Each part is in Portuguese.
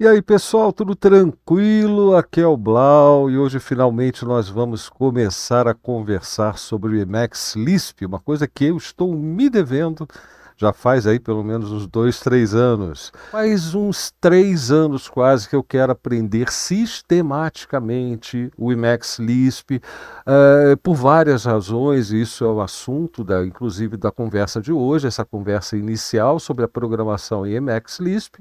E aí pessoal, tudo tranquilo? Aqui é o Blau e hoje finalmente nós vamos começar a conversar sobre o Emacs Lisp, uma coisa que eu estou me devendo já faz aí pelo menos uns dois, três anos. Faz uns três anos quase que eu quero aprender sistematicamente o Emacs Lisp uh, por várias razões, isso é o assunto da, inclusive da conversa de hoje, essa conversa inicial sobre a programação em Emacs Lisp.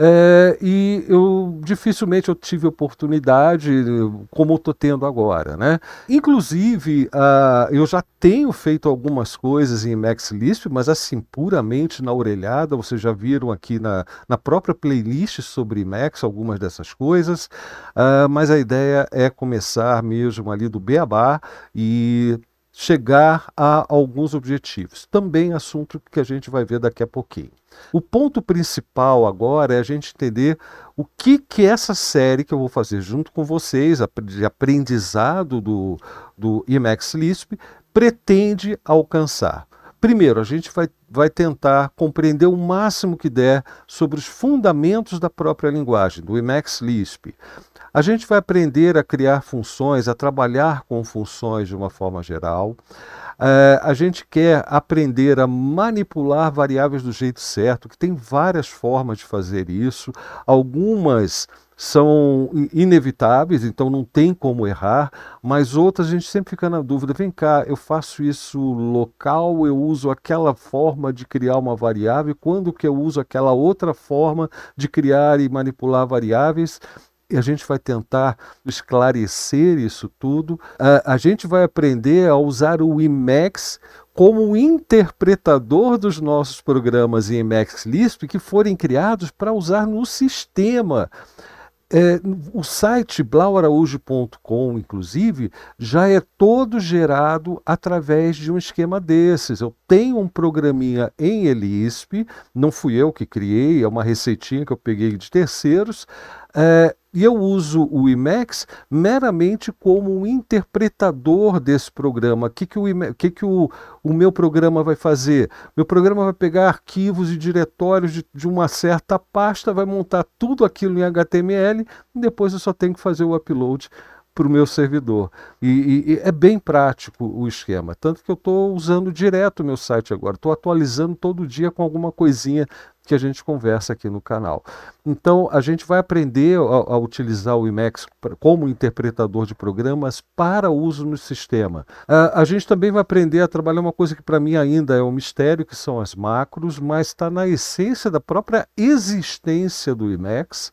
É, e eu dificilmente eu tive oportunidade, como estou tendo agora. Né? Inclusive, uh, eu já tenho feito algumas coisas em Max Lisp, mas assim, puramente na orelhada, vocês já viram aqui na, na própria playlist sobre Max algumas dessas coisas, uh, mas a ideia é começar mesmo ali do beabá e chegar a alguns objetivos. Também assunto que a gente vai ver daqui a pouquinho. O ponto principal agora é a gente entender o que que essa série que eu vou fazer junto com vocês, de aprendizado do, do Emacs Lisp, pretende alcançar. Primeiro, a gente vai, vai tentar compreender o máximo que der sobre os fundamentos da própria linguagem, do Emacs Lisp. A gente vai aprender a criar funções, a trabalhar com funções de uma forma geral. Eh, a gente quer aprender a manipular variáveis do jeito certo, que tem várias formas de fazer isso. Algumas são inevitáveis, então não tem como errar, mas outras a gente sempre fica na dúvida: vem cá, eu faço isso local, eu uso aquela forma de criar uma variável, quando que eu uso aquela outra forma de criar e manipular variáveis? e a gente vai tentar esclarecer isso tudo. A, a gente vai aprender a usar o IMEX como interpretador dos nossos programas em IMEX Lisp que forem criados para usar no sistema. É, o site blauaraújo.com, inclusive, já é todo gerado através de um esquema desses. Eu tenho um programinha em Elisp, não fui eu que criei, é uma receitinha que eu peguei de terceiros. É, e eu uso o Emacs meramente como um interpretador desse programa. O que, que, o, que, que o, o meu programa vai fazer? Meu programa vai pegar arquivos e diretórios de, de uma certa pasta, vai montar tudo aquilo em HTML e depois eu só tenho que fazer o upload para o meu servidor. E, e, e, é bem prático o esquema. Tanto que eu estou usando direto o meu site agora, estou atualizando todo dia com alguma coisinha que a gente conversa aqui no canal. Então, a gente vai aprender a, a utilizar o Emacs como interpretador de programas para uso no sistema. A, a gente também vai aprender a trabalhar uma coisa que para mim ainda é um mistério, que são as macros, mas está na essência da própria existência do Emacs.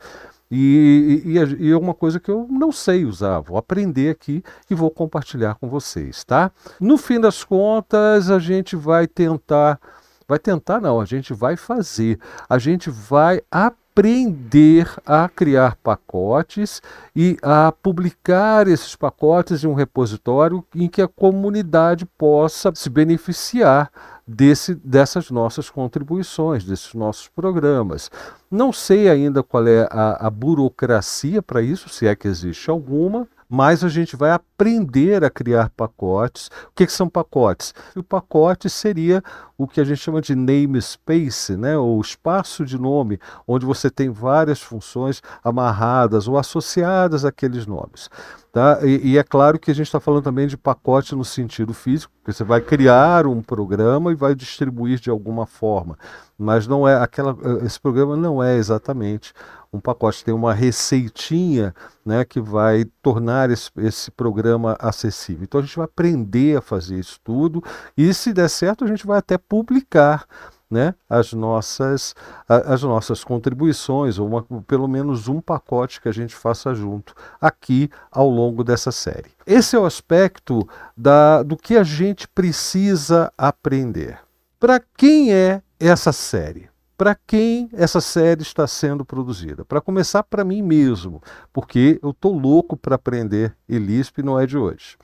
E, e, e, é uma coisa que eu não sei usar, vou aprender aqui e vou compartilhar com vocês, tá? No fim das contas, a gente vai tentar Vai tentar, não, a gente vai fazer. A gente vai aprender a criar pacotes e a publicar esses pacotes em um repositório em que a comunidade possa se beneficiar desse, dessas nossas contribuições, desses nossos programas. Não sei ainda qual é a, a burocracia para isso, se é que existe alguma mais a gente vai aprender a criar pacotes. O que, que são pacotes? O pacote seria o que a gente chama de namespace, né? ou espaço de nome, onde você tem várias funções amarradas ou associadas àqueles nomes. Tá? E, e é claro que a gente está falando também de pacote no sentido físico, porque você vai criar um programa e vai distribuir de alguma forma. Mas não é aquela, esse programa não é exatamente um pacote, tem uma receitinha né, que vai tornar esse, esse programa acessível. Então a gente vai aprender a fazer isso tudo e, se der certo, a gente vai até publicar né, as, nossas, as nossas contribuições, ou uma, pelo menos um pacote que a gente faça junto aqui ao longo dessa série. Esse é o aspecto da, do que a gente precisa aprender. Para quem é essa série? para quem essa série está sendo produzida. Para começar, para mim mesmo, porque eu estou louco para aprender e não é de hoje.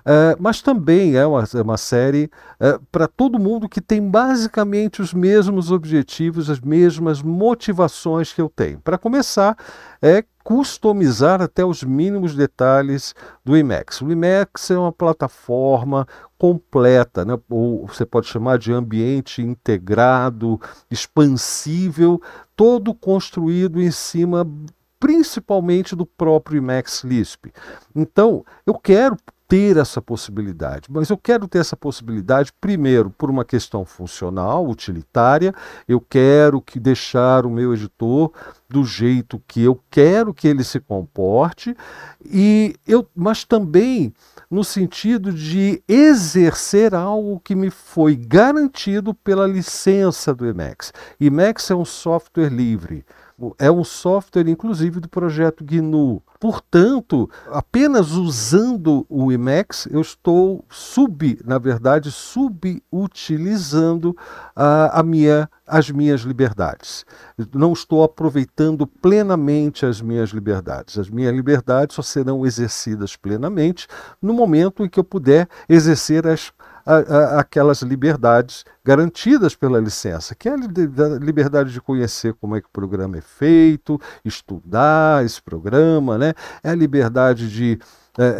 Uh, mas também é uma, é uma série uh, eh, para todo mundo que tem basicamente os mesmos objetivos, as mesmas motivações que eu tenho. Para começar, é customizar até os mínimos detalhes do IMAX. O IMAX é uma plataforma completa, né? ou você pode chamar de ambiente integrado, expansível, todo construído em cima principalmente do próprio Max Lisp. Então, eu quero ter essa possibilidade. Mas eu quero ter essa possibilidade, primeiro, por uma questão funcional, utilitária. Eu quero que deixar o meu editor do jeito que eu quero que ele se comporte, e eu, mas também no sentido de exercer algo que me foi garantido pela licença do Emacs. Emacs é um software livre é um software, inclusive, do projeto GNU. Portanto, apenas usando o Emacs, eu estou sub, na verdade, subutilizando a minha, as minhas liberdades. Não estou aproveitando plenamente as minhas liberdades. As minhas liberdades só serão exercidas plenamente no momento em que eu puder exercer as a, a, aquelas liberdades garantidas pela licença, que é a liberdade de conhecer como é que o programa é feito, estudar esse programa, né? é a liberdade de. É,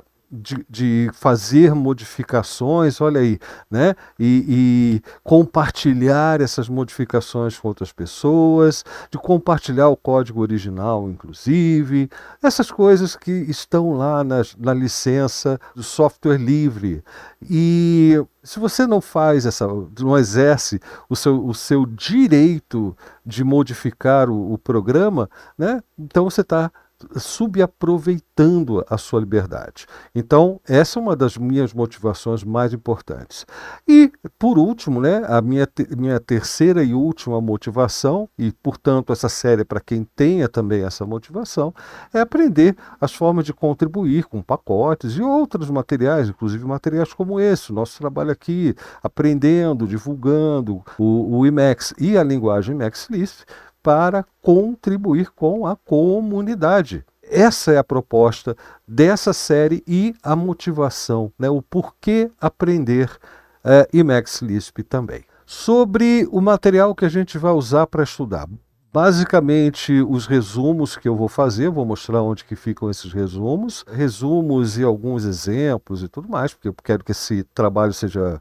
é, de, de, fazer modificações, olha aí, né? E, e, compartilhar essas modificações com outras pessoas, de compartilhar o código original, inclusive, essas coisas que estão lá nas, na licença do software livre. E se você não faz essa, não exerce o seu, o seu direito de modificar o, o programa, né? Então você está subaproveitando a sua liberdade. Então, essa é uma das minhas motivações mais importantes. E, por último, né, a minha, te minha terceira e última motivação, e, portanto, essa série é para quem tenha também essa motivação, é aprender as formas de contribuir com pacotes e outros materiais, inclusive materiais como esse, o nosso trabalho aqui, aprendendo, divulgando o, o IMEX e a linguagem IMEX Lisp, para contribuir com a comunidade. Essa é a proposta dessa série e a motivação, né? o porquê aprender é, eh, IMAX Lisp também. Sobre o material que a gente vai usar para estudar. Basicamente, os resumos que eu vou fazer, vou mostrar onde que ficam esses resumos, resumos e alguns exemplos e tudo mais, porque eu quero que esse trabalho seja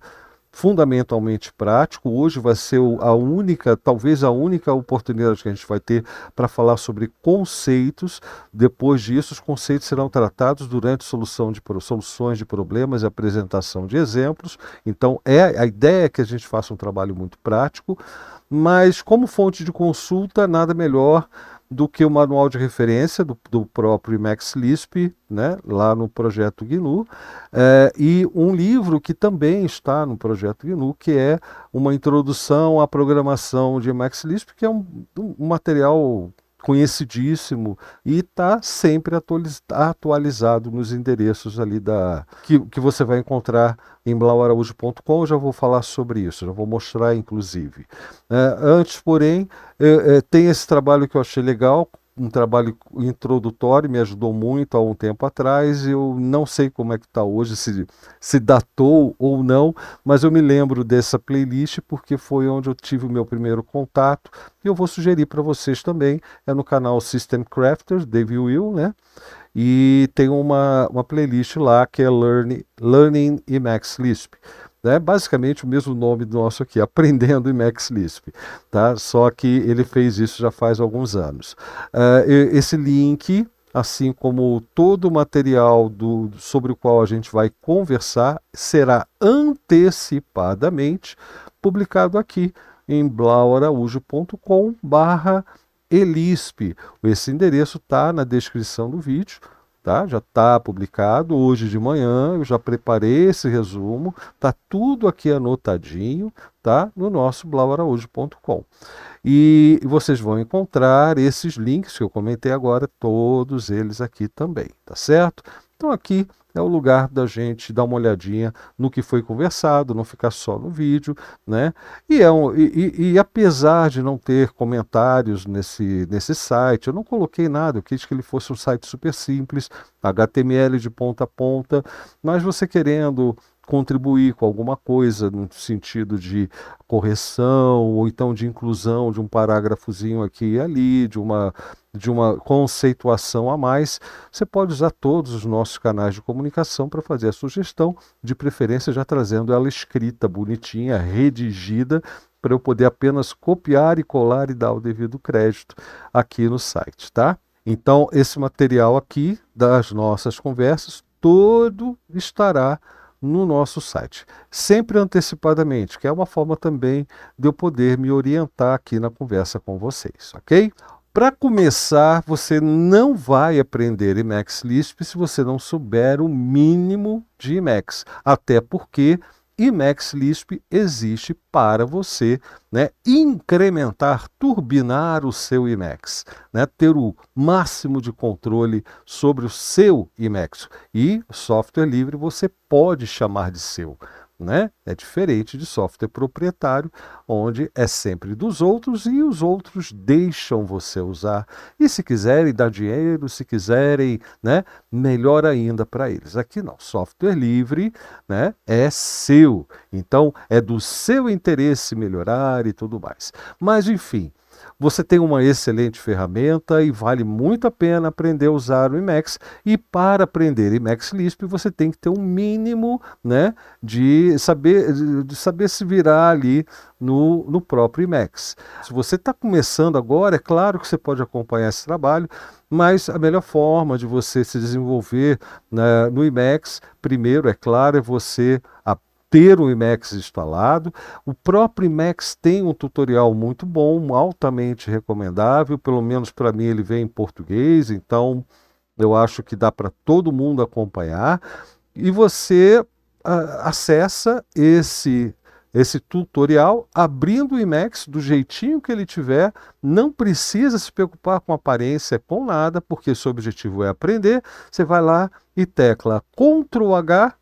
fundamentalmente prático. Hoje vai ser a única, talvez a única oportunidade que a gente vai ter para falar sobre conceitos. Depois disso, os conceitos serão tratados durante solução de soluções de problemas e apresentação de exemplos. Então, é a ideia é que a gente faça um trabalho muito prático, mas como fonte de consulta, nada melhor do que o manual de referência do, do próprio Max Lisp, né, lá no projeto GNU, é, e um livro que também está no projeto GNU, que é uma introdução à programação de Max Lisp, que é um, um material conhecidíssimo e está sempre atualizado nos endereços ali da que, que você vai encontrar em blauaraújo.com. Já vou falar sobre isso, já vou mostrar inclusive. É, antes, porém, é, é, tem esse trabalho que eu achei legal um trabalho introdutório, me ajudou muito há um tempo atrás. Eu não sei como é que está hoje, se, se datou ou não, mas eu me lembro dessa playlist porque foi onde eu tive o meu primeiro contato. E eu vou sugerir para vocês também, é no canal System Crafters, Dave Will, né? E tem uma, uma playlist lá que é Learning, Learning Emacs Lisp né? basicamente o mesmo nome do nosso aqui, Aprendendo em Max Lisp, tá? só que ele fez isso já faz alguns anos. Uh, esse link, assim como todo o material do, sobre o qual a gente vai conversar, será antecipadamente publicado aqui em blauaraújo.com barra elisp. Esse endereço está na descrição do vídeo, tá? Já está publicado hoje de manhã, eu já preparei esse resumo, tá tudo aqui anotadinho, tá? No nosso blauaraújo.com. E vocês vão encontrar esses links que eu comentei agora, todos eles aqui também, tá certo? Então aqui é o lugar da gente dar uma olhadinha no que foi conversado, não ficar só no vídeo, né? E, é um, e, e, e, apesar de não ter comentários nesse, nesse site, eu não coloquei nada, eu quis que ele fosse um site super simples, HTML de ponta a ponta, mas você querendo contribuir com alguma coisa no sentido de correção ou então de inclusão de um parágrafozinho aqui e ali, de uma de uma conceituação a mais, você pode usar todos os nossos canais de comunicação para fazer a sugestão, de preferência já trazendo ela escrita, bonitinha, redigida, para eu poder apenas copiar e colar e dar o devido crédito aqui no site, tá? Então, esse material aqui das nossas conversas todo estará no nosso site, sempre antecipadamente, que é uma forma também de eu poder me orientar aqui na conversa com vocês, ok? Para começar, você não vai aprender Emacs Lisp se você não souber o mínimo de Emacs, até porque e Lisp existe para você né, incrementar, turbinar o seu IMAX, né, ter o máximo de controle sobre o seu IMAX. E software livre você pode chamar de seu. Né? É diferente de software proprietário, onde é sempre dos outros e os outros deixam você usar. E se quiserem dar dinheiro, se quiserem, né, melhor ainda para eles. Aqui não, software livre, né, é seu. Então é do seu interesse melhorar e tudo mais. Mas enfim, você tem uma excelente ferramenta e vale muito a pena aprender a usar o Emacs. E para aprender Emacs Lisp, você tem que ter um mínimo né, de saber saber, de saber se virar ali no, no próprio IMEX. Se você está começando agora, é claro que você pode acompanhar esse trabalho, mas a melhor forma de você se desenvolver né, no IMEX, primeiro, é claro, é você ter o IMEX instalado. O próprio IMEX tem um tutorial muito bom, altamente recomendável, pelo menos para mim ele vem em português, então eu acho que dá para todo mundo acompanhar. E você a, acessa esse esse tutorial abrindo o Emacs do jeitinho que ele tiver, não precisa se preocupar com aparência, com nada, porque seu objetivo é aprender. Você vai lá e tecla Ctrl H,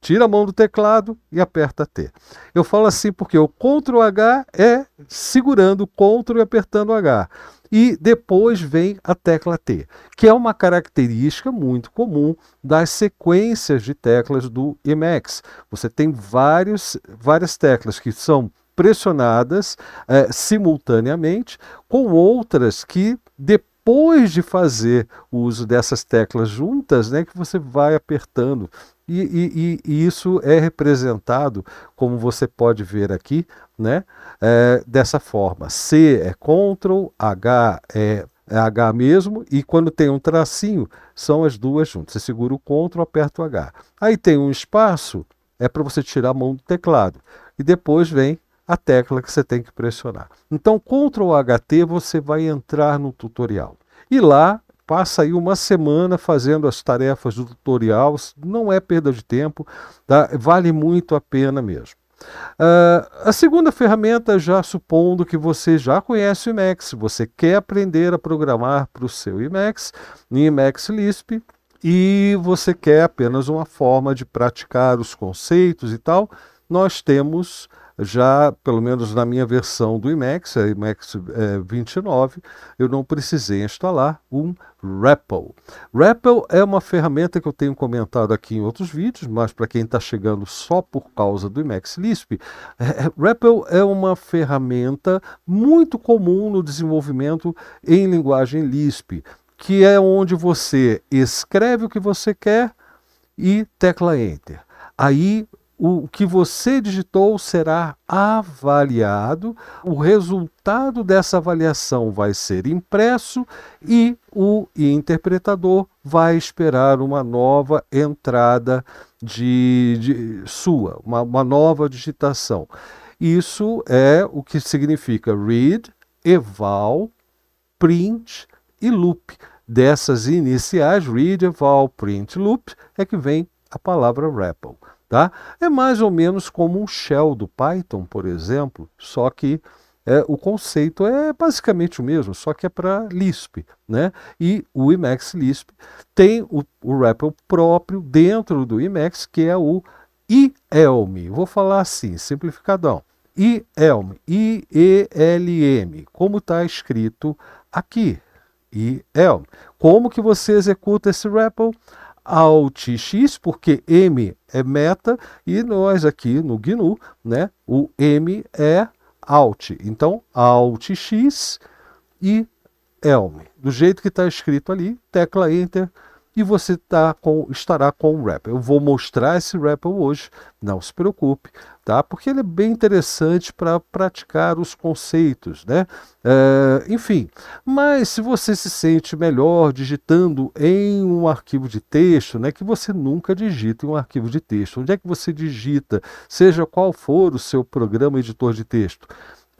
tira a mão do teclado e aperta T. Eu falo assim porque o Ctrl H é segurando o Ctrl e apertando H. E depois vem a tecla T, que é uma característica muito comum das sequências de teclas do Emacs. Você tem vários, várias teclas que são pressionadas eh, simultaneamente com outras que depois depois de fazer o uso dessas teclas juntas, né, que você vai apertando e, e, e, isso é representado, como você pode ver aqui, né, é, dessa forma. C é Ctrl, H é, é, H mesmo, e quando tem um tracinho, são as duas juntas. Você segura o Ctrl, aperta o H. Aí tem um espaço, é para você tirar a mão do teclado. E depois vem a tecla que você tem que pressionar. Então, Ctrl HT, você vai entrar no tutorial. E lá passa aí uma semana fazendo as tarefas do tutorial, não é perda de tempo, tá? vale muito a pena mesmo. Uh, a segunda ferramenta, já supondo que você já conhece o Emacs, você quer aprender a programar para o seu Emacs, em Emacs Lisp, e você quer apenas uma forma de praticar os conceitos e tal, nós temos já, pelo menos na minha versão do Emacs, a Emacs é, 29, é, eu não precisei instalar um REPL. REPL é uma ferramenta que eu tenho comentado aqui em outros vídeos, mas para quem está chegando só por causa do Emacs Lisp, é, é REPL é uma ferramenta muito comum no desenvolvimento em linguagem Lisp, que é onde você escreve o que você quer e tecla Enter. Aí o que você digitou será avaliado, o resultado dessa avaliação vai ser impresso e o interpretador vai esperar uma nova entrada de, de sua, uma, uma nova digitação. Isso é o que significa read, eval, print e loop. Dessas iniciais, read, eval, print, loop, é que vem a palavra REPL. Tá? É mais ou menos como um shell do Python, por exemplo, só que é, o conceito é basicamente o mesmo, só que é para Lisp. Né? E o Emacs Lisp tem o, o REPL próprio dentro do Emacs, que é o IELM. Vou falar assim, simplificadão. IELM, I-E-L-M, como está escrito aqui, IELM. Como que você executa esse REPL? alt x, porque m é meta e nós aqui no GNU, né, o m é alt. Então, alt x e elm. Do jeito que está escrito ali, tecla enter, e você tá com, estará com um rap. Eu vou mostrar esse rap hoje, não se preocupe, tá? Porque ele é bem interessante para praticar os conceitos, né? É, enfim, mas se você se sente melhor digitando em um arquivo de texto, né? Que você nunca digita em um arquivo de texto. Onde é que você digita? Seja qual for o seu programa editor de texto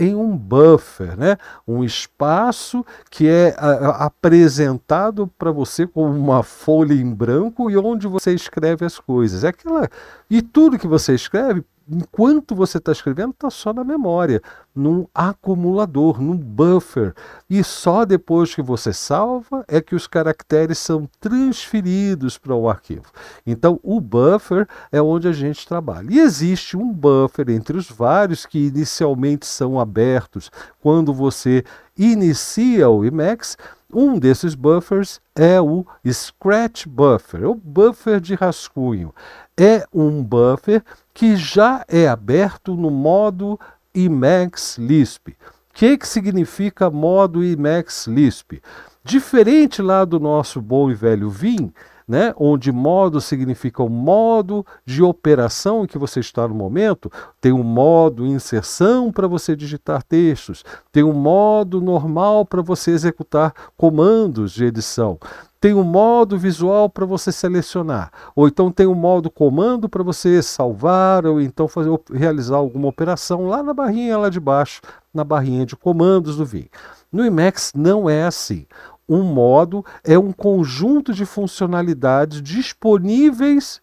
em um buffer, né? um espaço que é apresentado para você como uma folha em branco e onde você escreve as coisas. É aquela... E tudo que você escreve enquanto você está escrevendo, está só na memória, num acumulador, num buffer. E só depois que você salva é que os caracteres são transferidos para o arquivo. Então, o buffer é onde a gente trabalha. E existe um buffer entre os vários que inicialmente são abertos quando você inicia o Emacs. Um desses buffers é o Scratch Buffer, é o buffer de rascunho. É um buffer que já é aberto no modo Emacs Lisp. O que, que significa modo Emacs Lisp? Diferente lá do nosso bom e velho Vim, né, onde modo significa o modo de operação em que você está no momento, tem um modo inserção para você digitar textos, tem um modo normal para você executar comandos de edição, tem um modo visual para você selecionar, ou então tem um modo comando para você salvar, ou então fazer, realizar alguma operação lá na barrinha lá de baixo, na barrinha de comandos do Vim. No Emacs não é assim. Um modo é um conjunto de funcionalidades disponíveis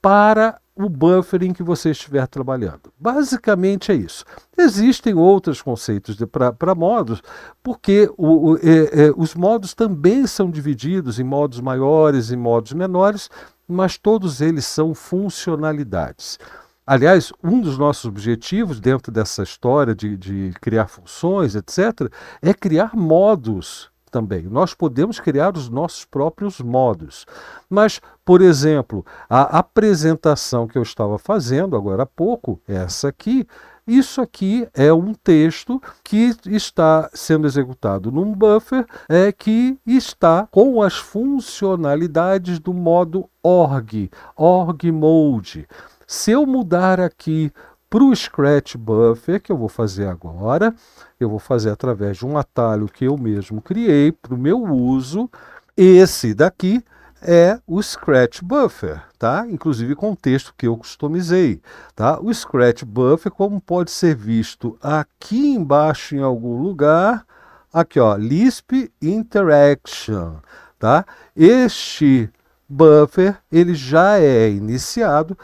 para o buffering que você estiver trabalhando. Basicamente é isso. Existem outros conceitos para modos, porque o, o, é, é, os modos também são divididos em modos maiores e modos menores, mas todos eles são funcionalidades. Aliás, um dos nossos objetivos dentro dessa história de, de criar funções, etc., é criar modos também. Nós podemos criar os nossos próprios modos. Mas, por exemplo, a apresentação que eu estava fazendo agora há pouco, essa aqui, isso aqui é um texto que está sendo executado num buffer é, que está com as funcionalidades do modo org, org mode. Se eu mudar aqui para o Scratch Buffer, que eu vou fazer agora, eu vou fazer através de um atalho que eu mesmo criei para o meu uso. Esse daqui é o Scratch Buffer, tá? Inclusive com o texto que eu customizei, tá? O Scratch Buffer, como pode ser visto aqui embaixo em algum lugar, aqui ó, Lisp Interaction, tá? Este buffer, ele já é iniciado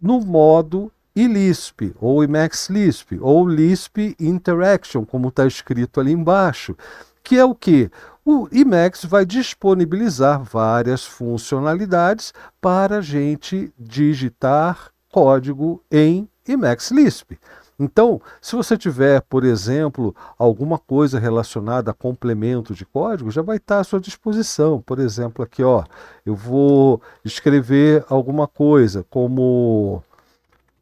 no modo e Lisp, ou Emacs Lisp, ou Lisp Interaction, como está escrito ali embaixo, que é o que? O Emacs vai disponibilizar várias funcionalidades para a gente digitar código em Emacs Lisp. Então, se você tiver, por exemplo, alguma coisa relacionada a complemento de código, já vai estar tá à sua disposição. Por exemplo, aqui, ó, eu vou escrever alguma coisa como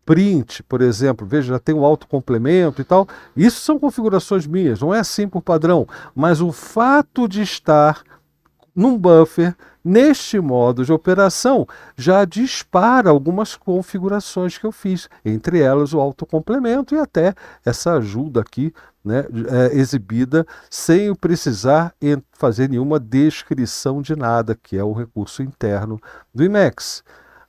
print, por exemplo, veja, já tem o um autocomplemento e tal. Isso são configurações minhas, não é assim por padrão, mas o fato de estar num buffer, neste modo de operação, já dispara algumas configurações que eu fiz, entre elas o autocomplemento e até essa ajuda aqui, né, é, exibida sem eu precisar fazer nenhuma descrição de nada, que é o recurso interno do Emacs,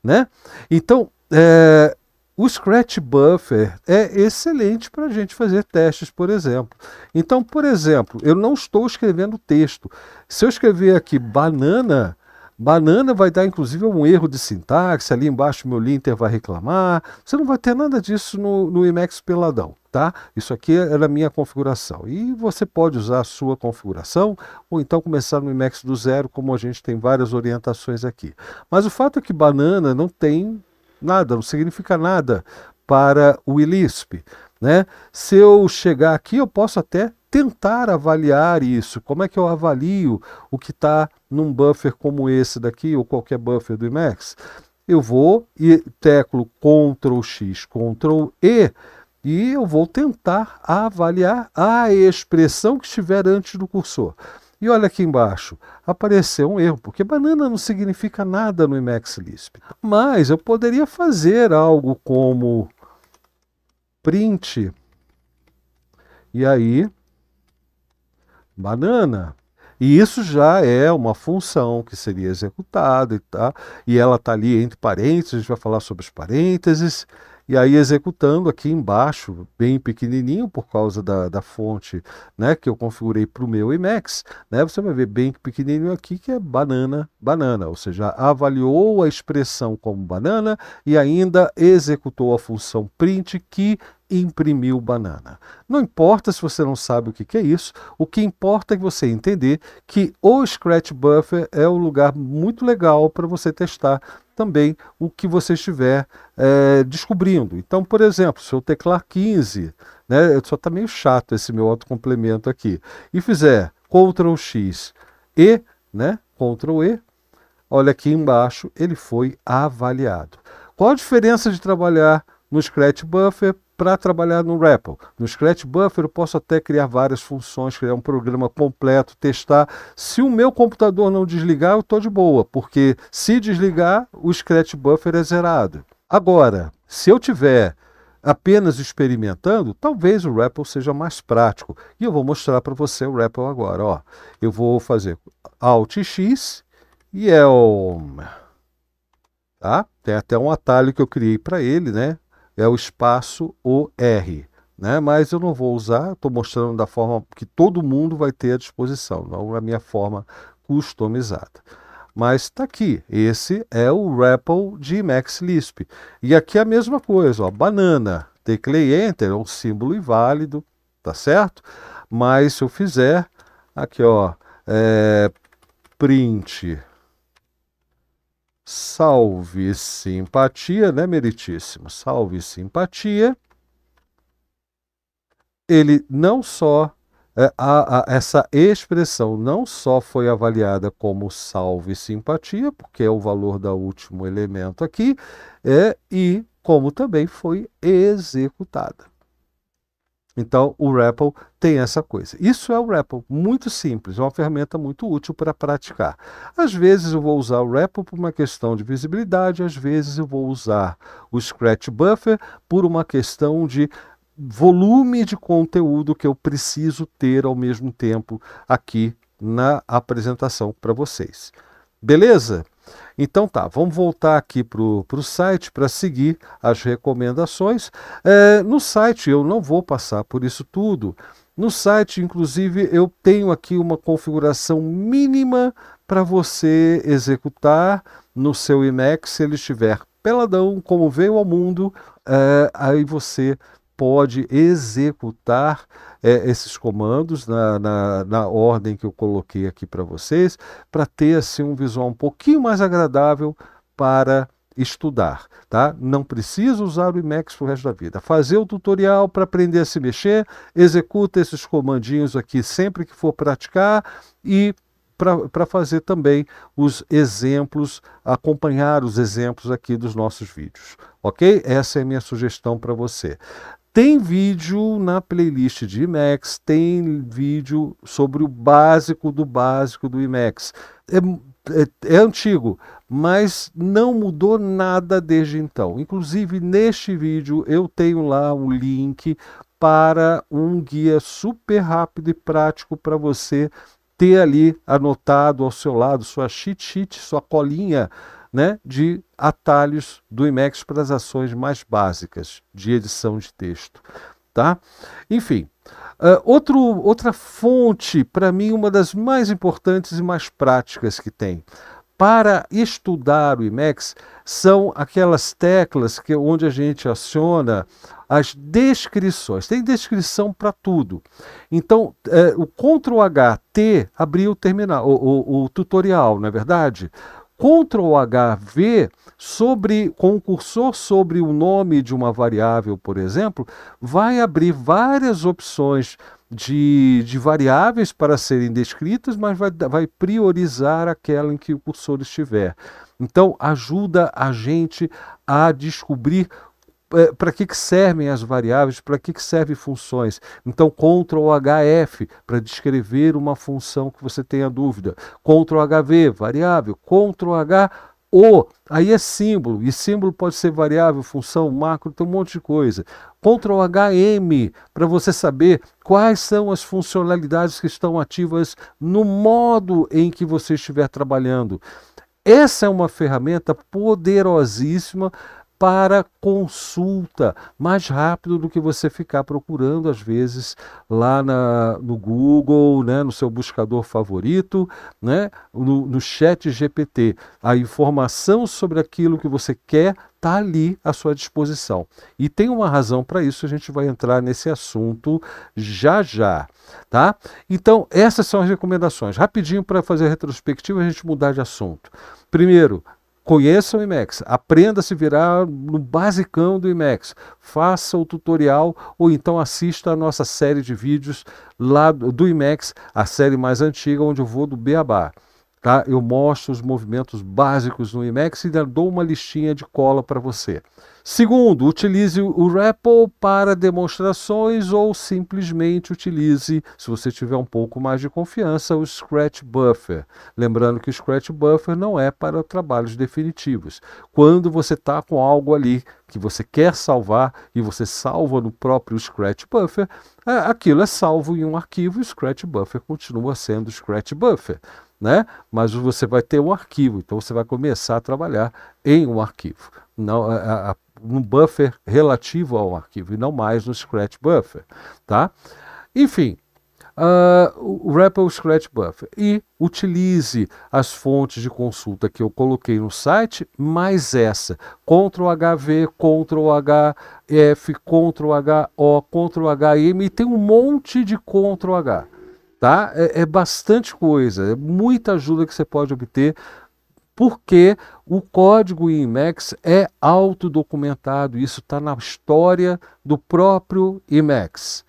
né? Então, é, o Scratch Buffer é excelente para a gente fazer testes, por exemplo. Então, por exemplo, eu não estou escrevendo texto. Se eu escrever aqui banana, banana vai dar inclusive um erro de sintaxe, ali embaixo meu linter vai reclamar. Você não vai ter nada disso no, no Emacs Peladão, tá? Isso aqui era a minha configuração. E você pode usar a sua configuração ou então começar no Emacs do zero, como a gente tem várias orientações aqui. Mas o fato é que banana não tem nada, não significa nada para o ILISP. Né? Se eu chegar aqui, eu posso até tentar avaliar isso. Como é que eu avalio o que está num buffer como esse daqui ou qualquer buffer do IMAX? Eu vou e teclo Ctrl X, Ctrl E e eu vou tentar avaliar a expressão que estiver antes do cursor. E olha aqui embaixo, apareceu um erro, porque banana não significa nada no Emacs Lisp. Mas eu poderia fazer algo como print e aí banana. E isso já é uma função que seria executada e tá, e ela tá ali entre parênteses, a gente vai falar sobre os parênteses e aí executando aqui embaixo, bem pequenininho por causa da, da fonte né, que eu configurei para o meu Emacs, né, você vai ver bem pequenininho aqui que é banana, banana, ou seja, avaliou a expressão como banana e ainda executou a função print que imprimiu banana. Não importa se você não sabe o que é isso, o que importa é que você entender que o Scratch Buffer é um lugar muito legal para você testar também o que você estiver é, descobrindo. Então, por exemplo, se eu teclar 15, né, eu só está meio chato esse meu autocomplemento aqui, e fizer Ctrl X e, né, Ctrl E, olha aqui embaixo, ele foi avaliado. Qual a diferença de trabalhar no Scratch Buffer para trabalhar no REPL. No Scratch Buffer eu posso até criar várias funções, criar um programa completo, testar. Se o meu computador não desligar, eu estou de boa, porque se desligar, o Scratch Buffer é zerado. Agora, se eu tiver apenas experimentando, talvez o REPL seja mais prático. E eu vou mostrar para você o REPL agora. Ó, eu vou fazer Alt X e é o... Tá? Tem até um atalho que eu criei para ele, né? é o espaço OR. Né? Mas eu não vou usar, estou mostrando da forma que todo mundo vai ter à disposição, não é a minha forma customizada. Mas está aqui, esse é o REPL de Max Lisp. E aqui é a mesma coisa, ó, banana, teclei Enter, é um símbolo inválido, tá certo? Mas se eu fizer, aqui ó, é, print Salve simpatia, né, meritíssimo? Salve simpatia. Ele não só é, a, a, essa expressão não só foi avaliada como salve simpatia, porque é o valor do último elemento aqui, é, e como também foi executada. Então, o REPL tem essa coisa. Isso é o REPL, muito simples, é uma ferramenta muito útil para praticar. Às vezes eu vou usar o REPL por uma questão de visibilidade, às vezes eu vou usar o Scratch Buffer por uma questão de volume de conteúdo que eu preciso ter ao mesmo tempo aqui na apresentação para vocês. Beleza? Então tá, vamos voltar aqui para o site para seguir as recomendações. É, no site eu não vou passar por isso tudo. No site, inclusive, eu tenho aqui uma configuração mínima para você executar no seu IMAX se ele estiver peladão, como veio ao mundo, é, aí você pode executar é, esses comandos na, na, na, ordem que eu coloquei aqui para vocês, para ter assim um visual um pouquinho mais agradável para estudar, tá? Não precisa usar o para o resto da vida. Fazer o tutorial para aprender a se mexer, executa esses comandinhos aqui sempre que for praticar e para fazer também os exemplos, acompanhar os exemplos aqui dos nossos vídeos, ok? Essa é a minha sugestão para você. Tem vídeo na playlist de IMAX, tem vídeo sobre o básico do básico do IMAX. É, é, é antigo, mas não mudou nada desde então. Inclusive, neste vídeo eu tenho lá um link para um guia super rápido e prático para você ter ali anotado ao seu lado sua cheat sheet, sua colinha né, de atalhos do IMEX para as ações mais básicas de edição de texto. Tá? Enfim, uh, outro, outra fonte, para mim, uma das mais importantes e mais práticas que tem para estudar o IMEX são aquelas teclas que onde a gente aciona as descrições. Tem descrição para tudo. Então, eh, o Ctrl H T abriu o terminal, o, o, o tutorial, não é verdade? Ctrl HV sobre com o cursor sobre o nome de uma variável, por exemplo, vai abrir várias opções de, de variáveis para serem descritas, mas vai, vai priorizar aquela em que o cursor estiver. Então, ajuda a gente a descobrir é, para que, que servem as variáveis, para que, que servem funções. Então, Ctrl HF, para descrever uma função que você tenha dúvida. Ctrl HV, variável. Ctrl O, aí é símbolo. E símbolo pode ser variável, função, macro, tem um monte de coisa. Ctrl HM, para você saber quais são as funcionalidades que estão ativas no modo em que você estiver trabalhando. Essa é uma ferramenta poderosíssima para consulta, mais rápido do que você ficar procurando, às vezes, lá na, no Google, né, no seu buscador favorito, né, no, no chat GPT. A informação sobre aquilo que você quer está ali à sua disposição. E tem uma razão para isso, a gente vai entrar nesse assunto já já, tá? Então, essas são as recomendações. Rapidinho para fazer a retrospectiva, a gente mudar de assunto. Primeiro, Conheça o IMEX, aprenda a se virar no basicão do IMEX, faça o tutorial ou então assista a nossa série de vídeos lá do IMEX, a série mais antiga, onde eu vou do Beabá. Tá? Eu mostro os movimentos básicos no IMAX e dou uma listinha de cola para você. Segundo, utilize o REPL para demonstrações ou simplesmente utilize, se você tiver um pouco mais de confiança, o Scratch Buffer. Lembrando que o Scratch Buffer não é para trabalhos definitivos. Quando você está com algo ali que você quer salvar e você salva no próprio Scratch Buffer, é, aquilo é salvo em um arquivo e o Scratch Buffer continua sendo Scratch Buffer né? Mas você vai ter um arquivo, então você vai começar a trabalhar em um arquivo, não a, a, um buffer relativo ao arquivo e não mais no scratch buffer, tá? Enfim, uh, o Scratch Buffer e utilize as fontes de consulta que eu coloquei no site, mais essa, Ctrl HV, Ctrl HF, Ctrl HO, Ctrl M. e tem um monte de Ctrl H tá? É, é, bastante coisa, é muita ajuda que você pode obter, porque o código Emacs é autodocumentado, isso está na história do próprio Emacs